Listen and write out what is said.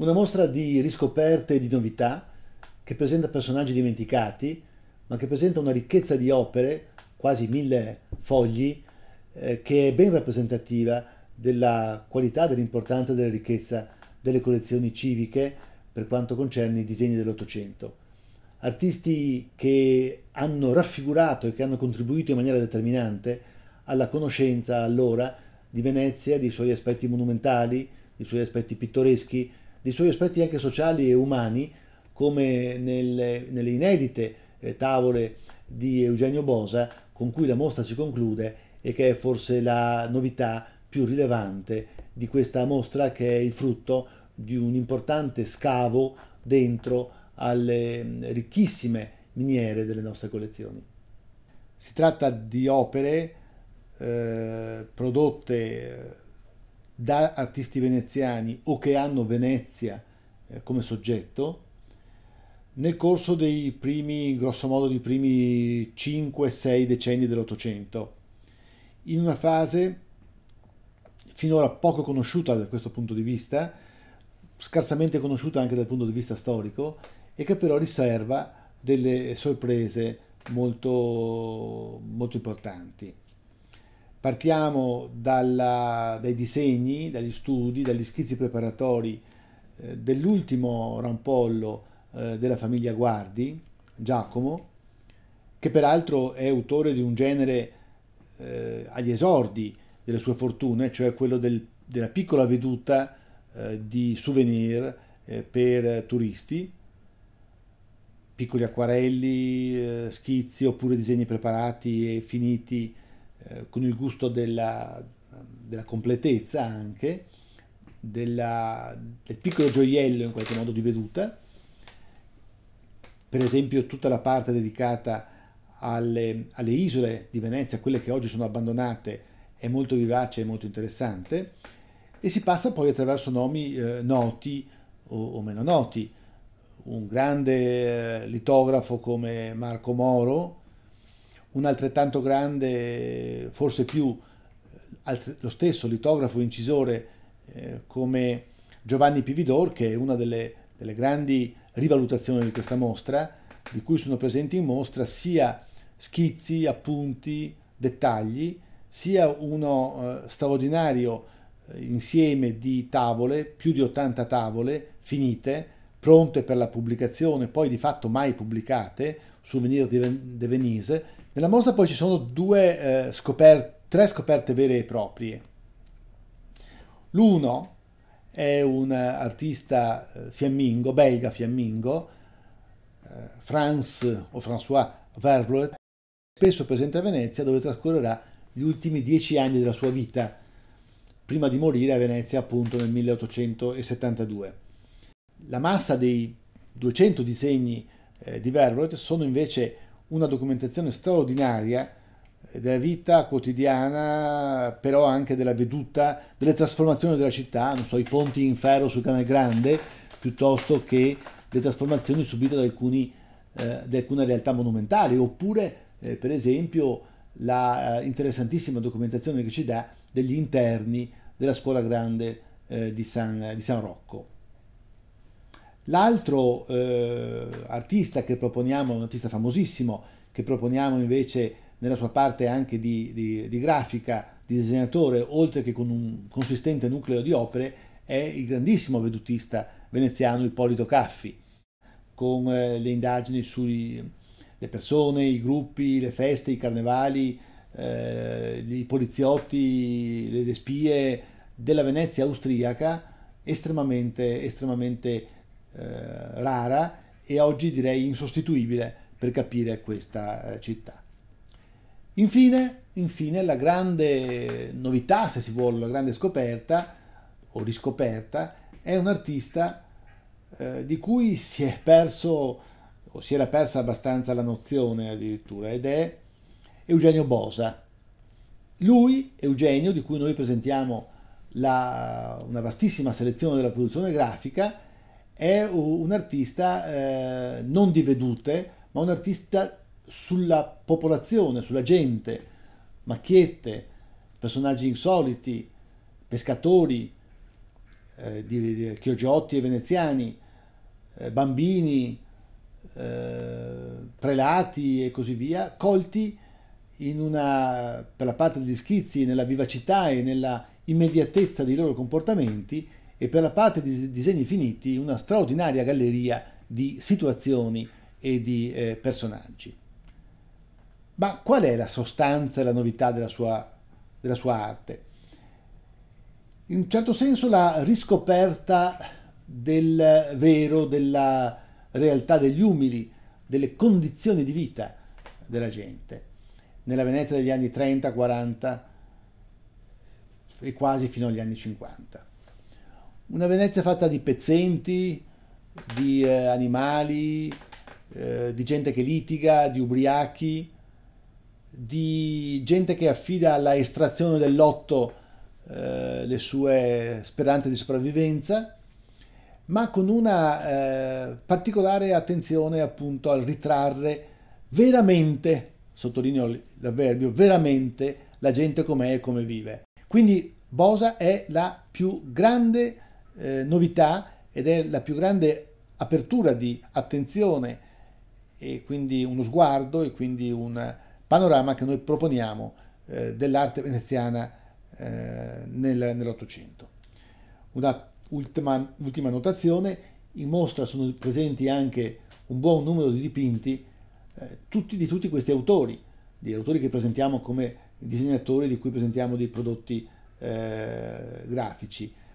Una mostra di riscoperte e di novità che presenta personaggi dimenticati, ma che presenta una ricchezza di opere, quasi mille fogli, eh, che è ben rappresentativa della qualità, dell'importanza e della ricchezza delle collezioni civiche per quanto concerne i disegni dell'Ottocento. Artisti che hanno raffigurato e che hanno contribuito in maniera determinante alla conoscenza allora di Venezia, dei suoi aspetti monumentali, dei suoi aspetti pittoreschi, dei suoi aspetti anche sociali e umani, come nelle, nelle inedite eh, tavole di Eugenio Bosa, con cui la mostra si conclude e che è forse la novità più rilevante di questa mostra che è il frutto di un importante scavo dentro alle mm, ricchissime miniere delle nostre collezioni. Si tratta di opere eh, prodotte eh, da artisti veneziani o che hanno Venezia eh, come soggetto, nel corso dei primi, grosso modo, dei primi 5-6 decenni dell'Ottocento, in una fase finora poco conosciuta da questo punto di vista, scarsamente conosciuta anche dal punto di vista storico, e che però riserva delle sorprese molto, molto importanti. Partiamo dalla, dai disegni, dagli studi, dagli schizzi preparatori eh, dell'ultimo rampollo eh, della famiglia Guardi, Giacomo, che peraltro è autore di un genere eh, agli esordi delle sue fortune, cioè quello del, della piccola veduta eh, di souvenir per turisti, piccoli acquarelli, schizzi oppure disegni preparati e finiti eh, con il gusto della, della completezza anche, della, del piccolo gioiello in qualche modo di veduta, per esempio tutta la parte dedicata alle, alle isole di Venezia, quelle che oggi sono abbandonate, è molto vivace e molto interessante, e si passa poi attraverso nomi eh, noti o, o, meno noti. Un grande eh, litografo come Marco Moro, un altrettanto grande, forse più, lo stesso litografo incisore eh, come Giovanni Pividor, che è una delle, delle, grandi rivalutazioni di questa mostra, di cui sono presenti in mostra sia schizzi, appunti, dettagli, sia uno eh, straordinario eh, insieme di tavole, più di 80 tavole finite, pronte per la pubblicazione, poi di fatto mai pubblicate, Souvenir de Venise, nella mostra poi ci sono due, eh, scoperte, tre scoperte vere e proprie. L'uno è un artista eh, fiammingo, belga fiammingo, eh, France o François Verloet, spesso presente a Venezia dove trascorrerà gli ultimi dieci anni della sua vita, prima di morire a Venezia appunto nel 1872. La massa dei 200 disegni eh, di Verloet sono invece una documentazione straordinaria eh, della vita quotidiana, però anche della veduta, delle trasformazioni della città, non so, i ponti in ferro sul canale Grande, piuttosto che le trasformazioni subite da, alcuni, eh, da alcune realtà monumentali, oppure eh, per esempio la eh, interessantissima documentazione che ci dà degli interni della scuola grande eh, di San, di San Rocco. L'altro eh, artista che proponiamo, un artista famosissimo, che proponiamo invece nella sua parte anche di, di, di grafica, di disegnatore, oltre che con un consistente nucleo di opere, è il grandissimo vedutista veneziano Ippolito Caffi, con eh, le indagini sulle persone, i gruppi, le feste, i carnevali, eh, i poliziotti, le spie della Venezia austriaca, estremamente, estremamente eh, rara e oggi direi insostituibile per capire questa eh, città. Infine, infine, la grande novità, se si vuole, la grande scoperta o riscoperta, è un artista eh, di cui si è perso o si era persa abbastanza la nozione addirittura ed è Eugenio Bosa. Lui, Eugenio, di cui noi presentiamo la, una vastissima selezione della produzione grafica, è un artista eh, non di vedute, ma un artista sulla popolazione, sulla gente, macchiette, personaggi insoliti, pescatori, eh, di, di, chioggiotti e veneziani, eh, bambini, eh, prelati e così via, colti una, per la parte degli schizzi, nella vivacità e nella immediatezza dei loro comportamenti e per la parte di disegni finiti una straordinaria galleria di situazioni e di eh, personaggi. Ma qual è la sostanza e la novità della sua, della sua arte? In un certo senso la riscoperta del vero, della realtà degli umili, delle condizioni di vita della gente. Nella Venezia degli anni 30, 40 e quasi fino agli anni 50. Una Venezia fatta di pezzenti, di eh, animali, eh, di gente che litiga, di ubriachi, di gente che affida alla estrazione del lotto eh, le sue speranze di sopravvivenza, ma con una eh, particolare attenzione appunto al ritrarre veramente, sottolineo l'avverbio, veramente la gente com'è e come vive. Quindi Bosa è la più grande eh, novità ed è la più grande apertura di attenzione e quindi uno sguardo e quindi un panorama che noi proponiamo eh, dell'arte veneziana eh, nel, nell'Ottocento. Una ultima, ultima notazione, in mostra sono presenti anche un buon numero di dipinti eh, tutti, di tutti questi autori, di autori che presentiamo come disegnatori di cui presentiamo dei prodotti eh, grafici.